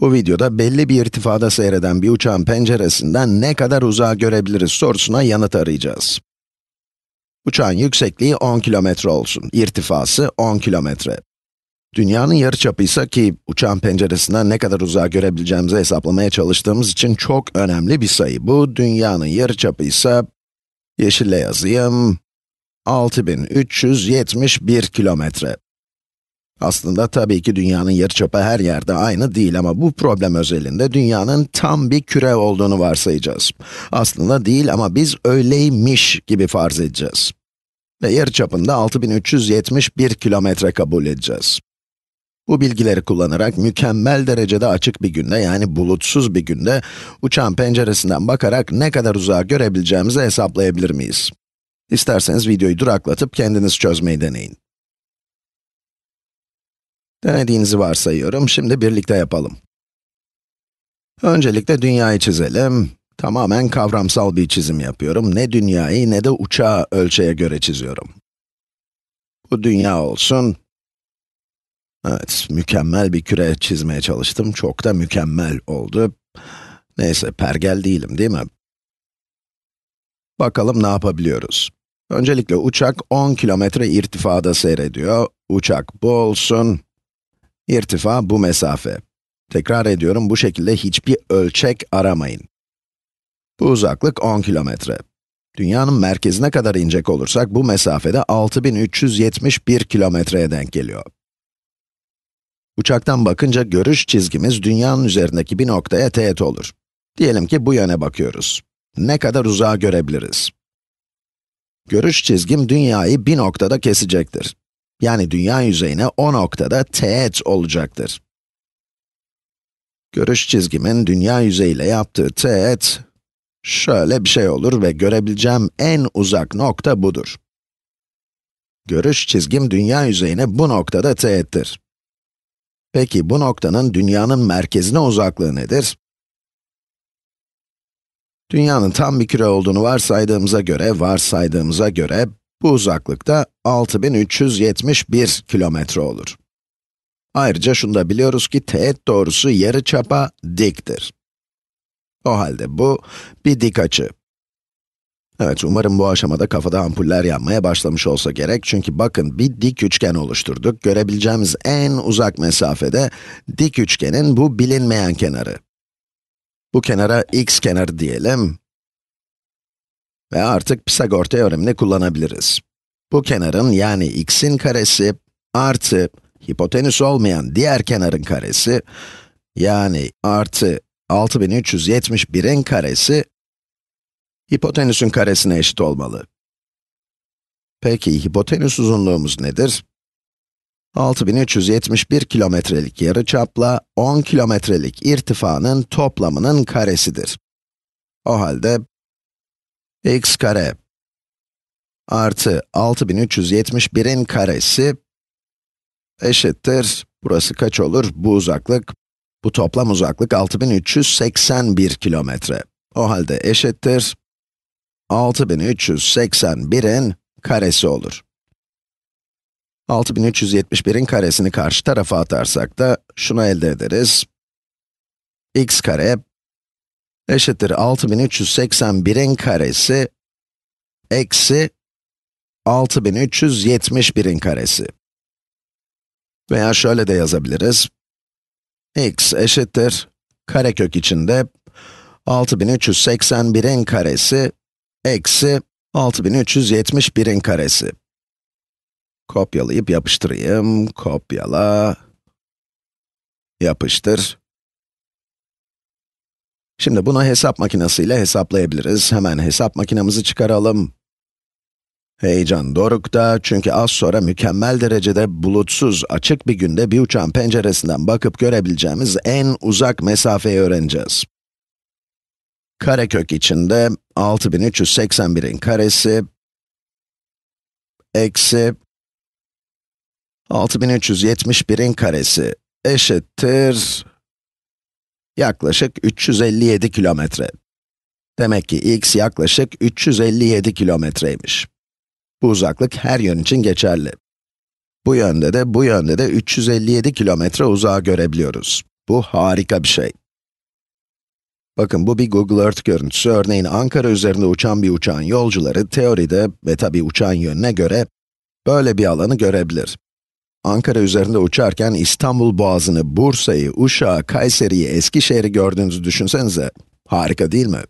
Bu videoda belli bir irtifada seyreden bir uçağın penceresinden ne kadar uzağa görebiliriz sorusuna yanıt arayacağız. Uçağın yüksekliği 10 kilometre olsun, irtifası 10 kilometre. Dünyanın yarıçapı ise ki uçağın penceresinden ne kadar uzağa görebileceğimizi hesaplamaya çalıştığımız için çok önemli bir sayı. Bu dünyanın yarıçapı ise yeşille yazayım 6371 kilometre. Aslında tabii ki dünyanın yarıçapı her yerde aynı değil ama bu problem özelinde dünyanın tam bir küre olduğunu varsayacağız. Aslında değil ama biz öyleymiş gibi farz edeceğiz. Ve yarıçapında 6371 kilometre kabul edeceğiz. Bu bilgileri kullanarak mükemmel derecede açık bir günde yani bulutsuz bir günde uçağın penceresinden bakarak ne kadar uzağa görebileceğimizi hesaplayabilir miyiz? İsterseniz videoyu duraklatıp kendiniz çözmeyi deneyin. Denediğinizi varsayıyorum, şimdi birlikte yapalım. Öncelikle dünyayı çizelim. Tamamen kavramsal bir çizim yapıyorum. Ne dünyayı ne de uçağı ölçüye göre çiziyorum. Bu dünya olsun. Evet, mükemmel bir küre çizmeye çalıştım. Çok da mükemmel oldu. Neyse, pergel değilim değil mi? Bakalım ne yapabiliyoruz. Öncelikle uçak 10 kilometre irtifada seyrediyor. Uçak bu olsun. İrtifa bu mesafe. Tekrar ediyorum, bu şekilde hiçbir ölçek aramayın. Bu uzaklık 10 kilometre. Dünyanın merkezine kadar inecek olursak, bu mesafede 6371 kilometreye denk geliyor. Uçaktan bakınca görüş çizgimiz dünyanın üzerindeki bir noktaya teğet olur. Diyelim ki bu yöne bakıyoruz. Ne kadar uzağa görebiliriz? Görüş çizgim dünyayı bir noktada kesecektir. Yani dünya yüzeyine o noktada teğet olacaktır. Görüş çizgimin dünya yüzeyiyle yaptığı teğet, şöyle bir şey olur ve görebileceğim en uzak nokta budur. Görüş çizgim dünya yüzeyine bu noktada teğettir. Peki bu noktanın dünyanın merkezine uzaklığı nedir? Dünyanın tam bir küre olduğunu varsaydığımıza göre, varsaydığımıza göre, bu uzaklıkta 6371 kilometre olur. Ayrıca şunu da biliyoruz ki teğet doğrusu yarıçapa diktir. O halde bu bir dik açı. Evet, umarım bu aşamada kafada ampuller yanmaya başlamış olsa gerek. Çünkü bakın bir dik üçgen oluşturduk. Görebileceğimiz en uzak mesafede dik üçgenin bu bilinmeyen kenarı. Bu kenara x kenarı diyelim. Ve artık Pisagor teoremini kullanabiliriz. Bu kenarın yani x'in karesi artı hipotenüs olmayan diğer kenarın karesi yani artı 6371'in karesi hipotenüsün karesine eşit olmalı. Peki hipotenüs uzunluğumuz nedir? 6371 kilometrelik yarıçapla 10 kilometrelik irtifanın toplamının karesidir. O halde x kare artı 6371'in karesi eşittir. Burası kaç olur? Bu uzaklık, bu toplam uzaklık 6381 kilometre. O halde eşittir. 6381'in karesi olur. 6371'in karesini karşı tarafa atarsak da şunu elde ederiz. x kare eşittir 6381'in karesi eksi 6371'in karesi. Veya şöyle de yazabiliriz. x eşittir karekök içinde 6381'in karesi eksi 6371'in karesi. Kopyalayıp yapıştırayım. Kopyala. Yapıştır. Şimdi buna hesap makinesiyle hesaplayabiliriz. Hemen hesap makinemizi çıkaralım. Heyecan dorukta çünkü az sonra mükemmel derecede bulutsuz, açık bir günde bir uçağın penceresinden bakıp görebileceğimiz en uzak mesafeyi öğreneceğiz. Karekök içinde 6381'in karesi eksi 6371'in karesi eşittir yaklaşık 357 kilometre. Demek ki x yaklaşık 357 kilometreymiş. Bu uzaklık her yön için geçerli. Bu yönde de, bu yönde de 357 kilometre uzağa görebiliyoruz. Bu harika bir şey. Bakın bu bir Google Earth görüntüsü. Örneğin Ankara üzerinde uçan bir uçağın yolcuları teoride ve tabi uçağın yönüne göre böyle bir alanı görebilir. Ankara üzerinde uçarken İstanbul Boğazı'nı, Bursa'yı, Uşağı, Kayseri'yi, Eskişehir'i gördüğünüzü düşünsenize. Harika değil mi?